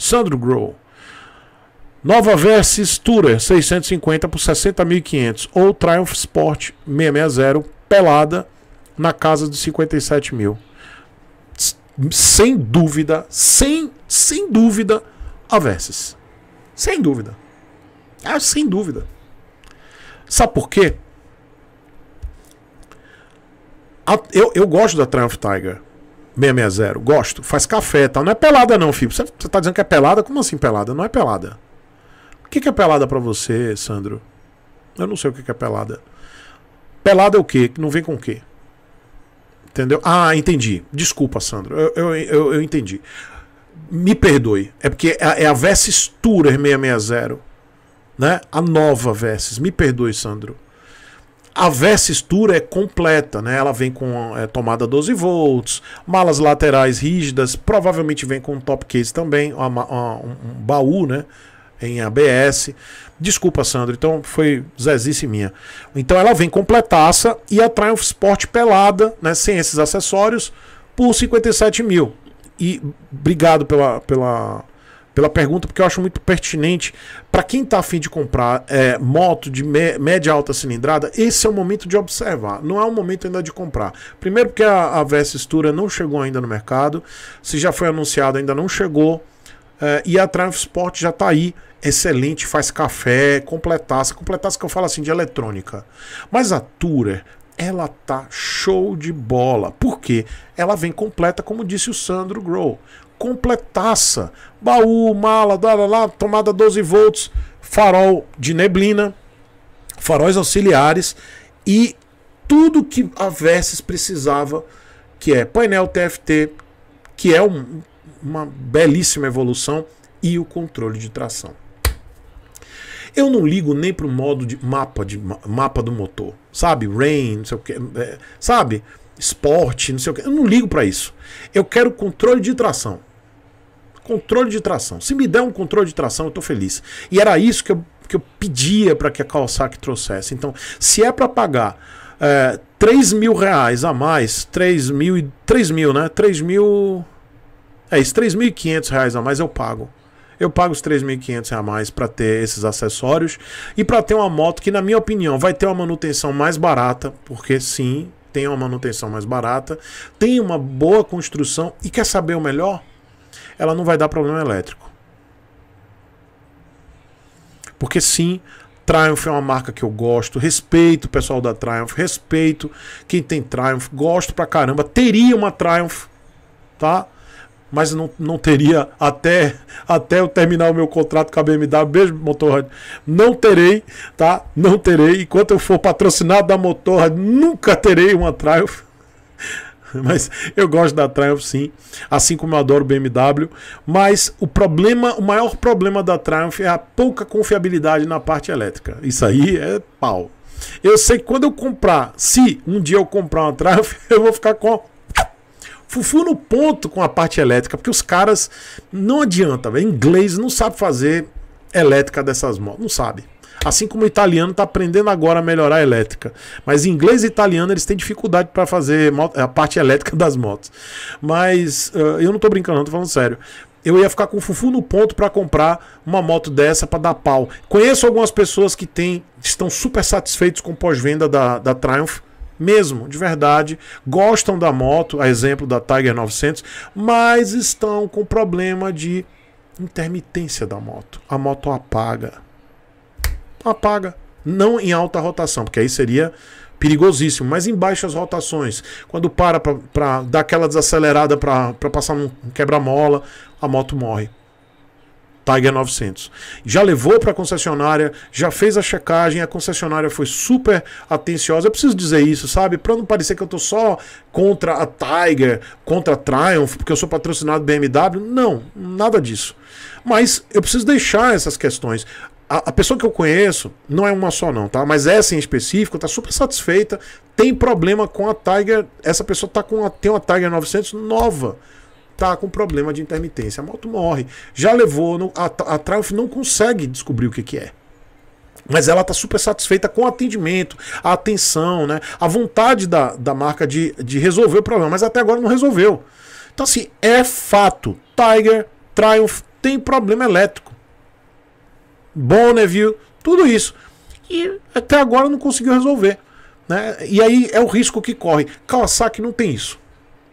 Sandro Grow. Nova Versys Tourer 650 por 60.500 ou Triumph Sport 660 pelada na casa de 57 mil. Sem dúvida, sem, sem dúvida, a Versys. Sem dúvida. Ah, sem dúvida. Sabe por quê? A, eu, eu gosto da Triumph Tiger. 660, gosto, faz café tal. Não é pelada, não, filho. Você, você tá dizendo que é pelada? Como assim pelada? Não é pelada. O que, que é pelada para você, Sandro? Eu não sei o que, que é pelada. Pelada é o quê? Não vem com o quê? Entendeu? Ah, entendi. Desculpa, Sandro. Eu, eu, eu, eu entendi. Me perdoe. É porque é a, é a Versys Tourer 660. Né? A nova Versys. Me perdoe, Sandro a Vesis Tour é completa, né? Ela vem com é, tomada 12 volts, malas laterais rígidas, provavelmente vem com um top case também, uma, uma, um baú, né? Em ABS. Desculpa, Sandro, então foi zezice minha. Então ela vem completaça e a Triumph Sport pelada, né? Sem esses acessórios, por 57 mil. E obrigado pela, pela pela pergunta, porque eu acho muito pertinente. Para quem está afim de comprar é, moto de média alta cilindrada, esse é o momento de observar. Não é o momento ainda de comprar. Primeiro, porque a, a Vesis Tura não chegou ainda no mercado. Se já foi anunciado, ainda não chegou. É, e a Triumph Sport já está aí excelente, faz café, completasse, completasse que eu falo assim de eletrônica. Mas a Tourer, ela tá show de bola. porque Ela vem completa, como disse o Sandro Grow. Completaça. Baú, mala, lá, lá, lá, tomada 12 volts, farol de neblina, faróis auxiliares e tudo que a Versys precisava, que é painel TFT, que é um, uma belíssima evolução, e o controle de tração. Eu não ligo nem pro modo de mapa, de mapa do motor, sabe? Rain, não sei o que, é, sabe? Esporte, não sei o que. Eu não ligo para isso. Eu quero controle de tração. Controle de tração. Se me der um controle de tração, eu tô feliz. E era isso que eu, que eu pedia para que a Kawasaki trouxesse. Então, se é para pagar é, 3 mil reais a mais, 3 mil, 3 mil, né? 3 mil... É isso, 3.500 reais a mais eu pago eu pago os 3.500 a mais para ter esses acessórios e para ter uma moto que, na minha opinião, vai ter uma manutenção mais barata, porque sim, tem uma manutenção mais barata, tem uma boa construção e quer saber o melhor? Ela não vai dar problema elétrico. Porque sim, Triumph é uma marca que eu gosto, respeito o pessoal da Triumph, respeito quem tem Triumph, gosto pra caramba, teria uma Triumph, tá? mas não, não teria até, até eu terminar o meu contrato com a BMW, beijo Motorrad, não terei, tá? Não terei, enquanto eu for patrocinado da Motorrad, nunca terei uma Triumph. Mas eu gosto da Triumph sim, assim como eu adoro BMW, mas o problema, o maior problema da Triumph é a pouca confiabilidade na parte elétrica. Isso aí é pau. Eu sei que quando eu comprar, se um dia eu comprar uma Triumph, eu vou ficar com Fufu no ponto com a parte elétrica, porque os caras não adianta, velho. Inglês não sabe fazer elétrica dessas motos, não sabe. Assim como o italiano está aprendendo agora a melhorar a elétrica. Mas inglês e italiano eles têm dificuldade para fazer a parte elétrica das motos. Mas uh, eu não estou brincando, não, tô falando sério eu ia ficar com fufu no ponto para comprar uma moto dessa para dar pau. Conheço algumas pessoas que têm, estão super satisfeitos com pós-venda da, da Triumph mesmo, de verdade, gostam da moto, a exemplo da Tiger 900, mas estão com problema de intermitência da moto. A moto apaga. Apaga. Não em alta rotação, porque aí seria perigosíssimo, mas em baixas rotações. Quando para para dar aquela desacelerada para passar um quebra-mola, a moto morre. Tiger 900. Já levou para a concessionária, já fez a checagem, a concessionária foi super atenciosa. Eu preciso dizer isso, sabe? Para não parecer que eu tô só contra a Tiger, contra a Triumph, porque eu sou patrocinado BMW. Não, nada disso. Mas eu preciso deixar essas questões. A, a pessoa que eu conheço, não é uma só não, tá? Mas essa em específico tá super satisfeita, tem problema com a Tiger. Essa pessoa tá com a, tem uma Tiger 900 nova está com problema de intermitência. A moto morre. Já levou, no, a, a Triumph não consegue descobrir o que, que é. Mas ela está super satisfeita com o atendimento, a atenção, né? a vontade da, da marca de, de resolver o problema, mas até agora não resolveu. Então, assim, é fato. Tiger, Triumph tem problema elétrico. Bonneville, tudo isso. E até agora não conseguiu resolver. Né? E aí é o risco que corre. Kawasaki não tem isso.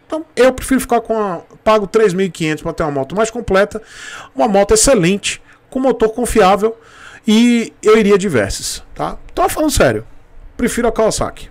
Então, eu prefiro ficar com a. Pago 3.500 para ter uma moto mais completa, uma moto excelente, com motor confiável e eu iria diversas, tá? Tô falando sério, prefiro a Kawasaki.